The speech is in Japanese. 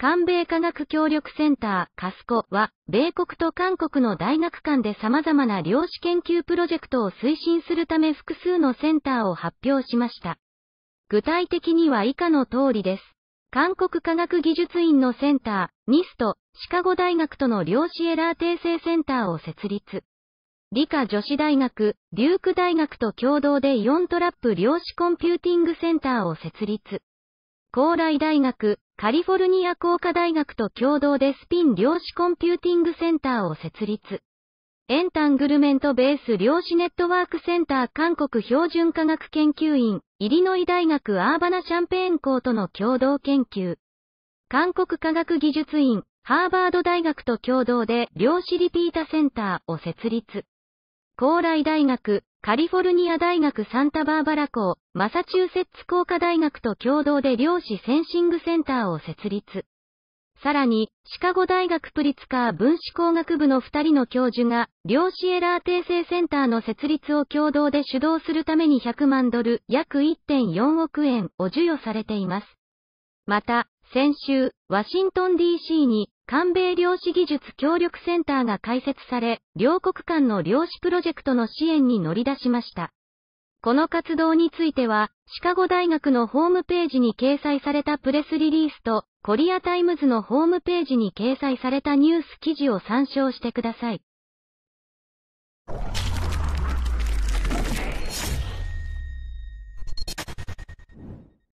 韓米科学協力センターカスコは、米国と韓国の大学間で様々な量子研究プロジェクトを推進するため複数のセンターを発表しました。具体的には以下の通りです。韓国科学技術院のセンター、ニスト、シカゴ大学との量子エラー訂正センターを設立。理科女子大学、デューク大学と共同でイオントラップ量子コンピューティングセンターを設立。高麗大学、カリフォルニア工科大学と共同でスピン量子コンピューティングセンターを設立。エンタングルメントベース量子ネットワークセンター韓国標準科学研究院、イリノイ大学アーバナシャンペーン校との共同研究。韓国科学技術院、ハーバード大学と共同で量子リピータセンターを設立。高麗大学、カリフォルニア大学サンタバーバラ校、マサチューセッツ工科大学と共同で量子センシングセンターを設立。さらに、シカゴ大学プリツカー分子工学部の2人の教授が、量子エラー訂正センターの設立を共同で主導するために100万ドル、約1.4億円を授与されています。また、先週、ワシントン DC に、韓米量子技術協力センターが開設され、両国間の量子プロジェクトの支援に乗り出しました。この活動については、シカゴ大学のホームページに掲載されたプレスリリースと、コリアタイムズのホームページに掲載されたニュース記事を参照してください。